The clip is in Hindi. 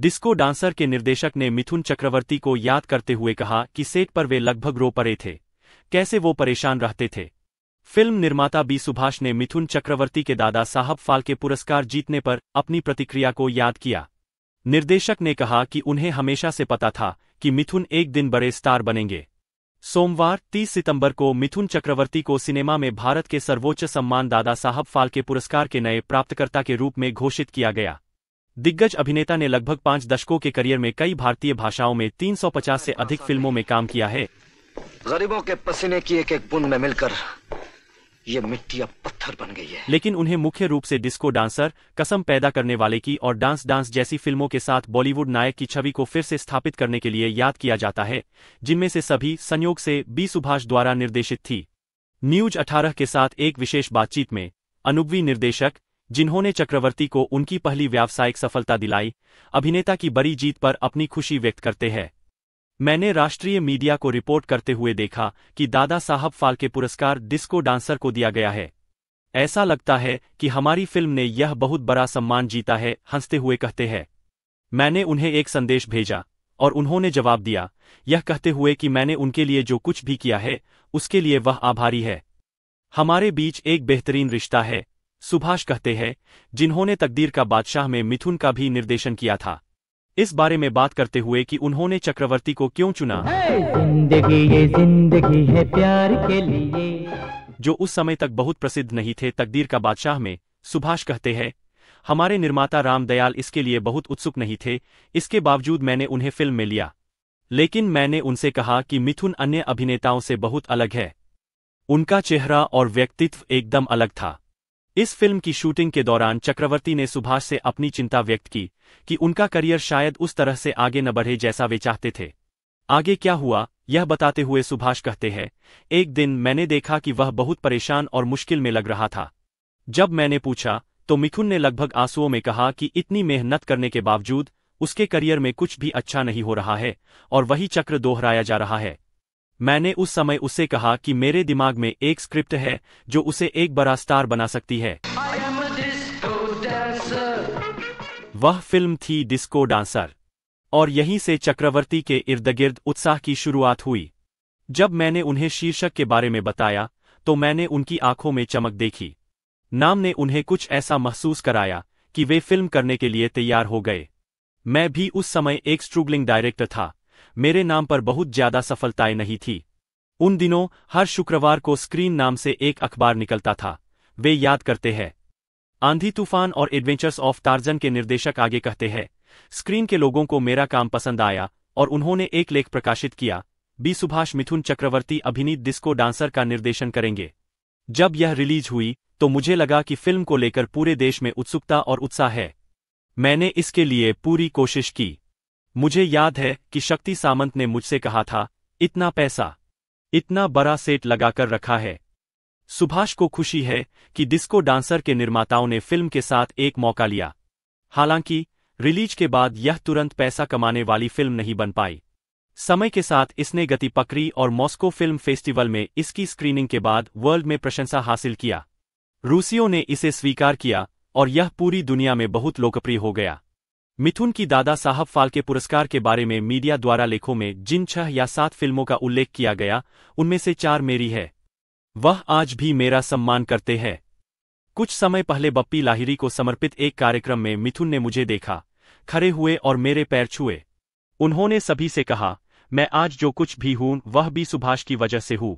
डिस्को डांसर के निर्देशक ने मिथुन चक्रवर्ती को याद करते हुए कहा कि सेट पर वे लगभग रो पड़े थे कैसे वो परेशान रहते थे फिल्म निर्माता बी सुभाष ने मिथुन चक्रवर्ती के दादा साहब फाल्के पुरस्कार जीतने पर अपनी प्रतिक्रिया को याद किया निर्देशक ने कहा कि उन्हें हमेशा से पता था कि मिथुन एक दिन बड़े स्टार बनेंगे सोमवार 30 सितंबर को मिथुन चक्रवर्ती को सिनेमा में भारत के सर्वोच्च सम्मान दादा साहब फाल्के पुरस्कार के नए प्राप्तकर्ता के रूप में घोषित किया गया दिग्गज अभिनेता ने लगभग पांच दशकों के करियर में कई भारतीय भाषाओं में 350 से अधिक फिल्मों में काम किया है गरीबों के पसीने की एक एक बुन में मिलकर ये मिट्टी अब पत्थर बन गई है लेकिन उन्हें मुख्य रूप से डिस्को डांसर कसम पैदा करने वाले की और डांस डांस जैसी फिल्मों के साथ बॉलीवुड नायक की छवि को फिर से स्थापित करने के लिए याद किया जाता है जिनमें से सभी संयोग से बी सुभाष द्वारा निर्देशित थी न्यूज 18 के साथ एक विशेष बातचीत में अनुभवी निर्देशक जिन्होंने चक्रवर्ती को उनकी पहली व्यावसायिक सफलता दिलाई अभिनेता की बड़ी जीत पर अपनी खुशी व्यक्त करते हैं मैंने राष्ट्रीय मीडिया को रिपोर्ट करते हुए देखा कि दादा साहब फाल्के पुरस्कार डिस्को डांसर को दिया गया है ऐसा लगता है कि हमारी फिल्म ने यह बहुत बड़ा सम्मान जीता है हंसते हुए कहते हैं मैंने उन्हें एक संदेश भेजा और उन्होंने जवाब दिया यह कहते हुए कि मैंने उनके लिए जो कुछ भी किया है उसके लिए वह आभारी है हमारे बीच एक बेहतरीन रिश्ता है सुभाष कहते हैं जिन्होंने तकदीर का बादशाह में मिथुन का भी निर्देशन किया था इस बारे में बात करते हुए कि उन्होंने चक्रवर्ती को क्यों चुना जिंदगी ये जिंदगी है प्यार के लिए जो उस समय तक बहुत प्रसिद्ध नहीं थे तकदीर का बादशाह में सुभाष कहते हैं हमारे निर्माता रामदयाल इसके लिए बहुत उत्सुक नहीं थे इसके बावजूद मैंने उन्हें फिल्म में लिया लेकिन मैंने उनसे कहा कि मिथुन अन्य अभिनेताओं से बहुत अलग है उनका चेहरा और व्यक्तित्व एकदम अलग था इस फिल्म की शूटिंग के दौरान चक्रवर्ती ने सुभाष से अपनी चिंता व्यक्त की कि उनका करियर शायद उस तरह से आगे न बढ़े जैसा वे चाहते थे आगे क्या हुआ यह बताते हुए सुभाष कहते हैं एक दिन मैंने देखा कि वह बहुत परेशान और मुश्किल में लग रहा था जब मैंने पूछा तो मिथुन ने लगभग आंसुओं में कहा कि इतनी मेहनत करने के बावजूद उसके करियर में कुछ भी अच्छा नहीं हो रहा है और वही चक्र दोहराया जा रहा है मैंने उस समय उसे कहा कि मेरे दिमाग में एक स्क्रिप्ट है जो उसे एक बड़ा स्टार बना सकती है वह फिल्म थी डिस्को डांसर और यहीं से चक्रवर्ती के इर्द गिर्द उत्साह की शुरुआत हुई जब मैंने उन्हें शीर्षक के बारे में बताया तो मैंने उनकी आंखों में चमक देखी नाम ने उन्हें कुछ ऐसा महसूस कराया कि वे फिल्म करने के लिए तैयार हो गए मैं भी उस समय एक स्ट्रूगलिंग डायरेक्टर था मेरे नाम पर बहुत ज्यादा सफलताएं नहीं थी उन दिनों हर शुक्रवार को स्क्रीन नाम से एक अखबार निकलता था वे याद करते हैं आंधी तूफान और एडवेंचर्स ऑफ तार्जन के निर्देशक आगे कहते हैं स्क्रीन के लोगों को मेरा काम पसंद आया और उन्होंने एक लेख प्रकाशित किया बी सुभाष मिथुन चक्रवर्ती अभिनीत डिस्को डांसर का निर्देशन करेंगे जब यह रिलीज हुई तो मुझे लगा कि फिल्म को लेकर पूरे देश में उत्सुकता और उत्साह है मैंने इसके लिए पूरी कोशिश की मुझे याद है कि शक्ति सामंत ने मुझसे कहा था इतना पैसा इतना बड़ा सेट लगाकर रखा है सुभाष को खुशी है कि डिस्को डांसर के निर्माताओं ने फिल्म के साथ एक मौका लिया हालांकि रिलीज के बाद यह तुरंत पैसा कमाने वाली फिल्म नहीं बन पाई समय के साथ इसने गति पकड़ी और मॉस्को फिल्म फेस्टिवल में इसकी स्क्रीनिंग के बाद वर्ल्ड में प्रशंसा हासिल किया रूसियों ने इसे स्वीकार किया और यह पूरी दुनिया में बहुत लोकप्रिय हो गया मिथुन की दादा साहब फाल्के पुरस्कार के बारे में मीडिया द्वारा लेखों में जिन छह या सात फिल्मों का उल्लेख किया गया उनमें से चार मेरी है वह आज भी मेरा सम्मान करते हैं कुछ समय पहले बप्पी लाहिरी को समर्पित एक कार्यक्रम में मिथुन ने मुझे देखा खड़े हुए और मेरे पैर छुए उन्होंने सभी से कहा मैं आज जो कुछ भी हूं वह भी सुभाष की वजह से हूं